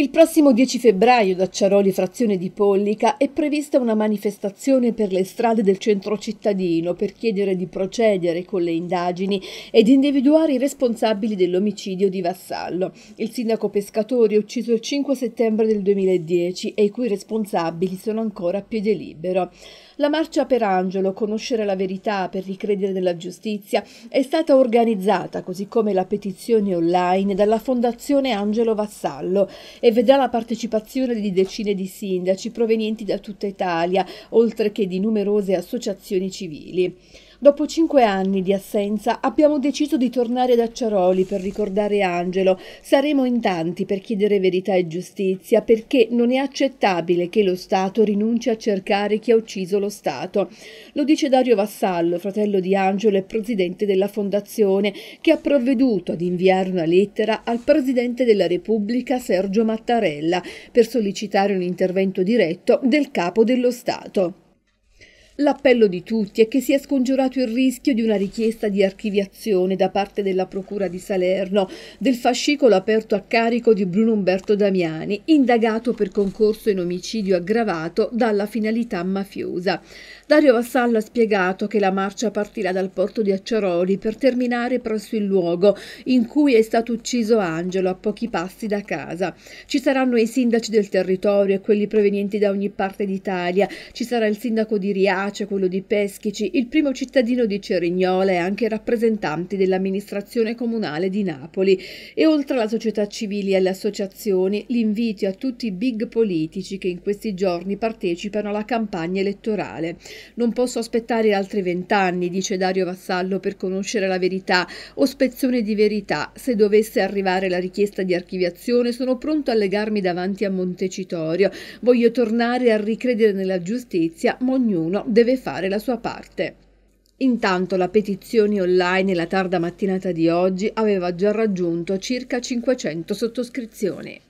Il prossimo 10 febbraio da Ciaroli frazione di Pollica è prevista una manifestazione per le strade del centro cittadino per chiedere di procedere con le indagini ed individuare i responsabili dell'omicidio di Vassallo, il sindaco pescatore ucciso il 5 settembre del 2010 e i cui responsabili sono ancora a piede libero. La marcia per Angelo, conoscere la verità per ricredere nella giustizia, è stata organizzata, così come la petizione online, dalla Fondazione Angelo Vassallo e vedrà la partecipazione di decine di sindaci provenienti da tutta Italia, oltre che di numerose associazioni civili. Dopo cinque anni di assenza abbiamo deciso di tornare ad Acciaroli per ricordare Angelo. Saremo in tanti per chiedere verità e giustizia perché non è accettabile che lo Stato rinunci a cercare chi ha ucciso lo Stato. Lo dice Dario Vassallo, fratello di Angelo e presidente della fondazione, che ha provveduto ad inviare una lettera al presidente della Repubblica Sergio Mattarella per sollecitare un intervento diretto del capo dello Stato. L'appello di tutti è che si è scongiurato il rischio di una richiesta di archiviazione da parte della Procura di Salerno del fascicolo aperto a carico di Bruno Umberto Damiani, indagato per concorso in omicidio aggravato dalla finalità mafiosa. Dario Vassallo ha spiegato che la marcia partirà dal porto di Acciaroli per terminare presso il luogo in cui è stato ucciso Angelo a pochi passi da casa. Ci saranno i sindaci del territorio e quelli provenienti da ogni parte d'Italia, ci sarà il sindaco di Riace, vivace quello di Peschici, il primo cittadino di Cerignola e anche rappresentanti dell'amministrazione comunale di Napoli. E oltre alla società civile e alle associazioni, l'invito a tutti i big politici che in questi giorni partecipano alla campagna elettorale. Non posso aspettare altri vent'anni, dice Dario Vassallo, per conoscere la verità o spezzone di verità. Se dovesse arrivare la richiesta di archiviazione, sono pronto a legarmi davanti a Montecitorio. Voglio tornare a ricredere nella giustizia, ma ognuno deve deve fare la sua parte. Intanto la petizione online nella tarda mattinata di oggi aveva già raggiunto circa 500 sottoscrizioni.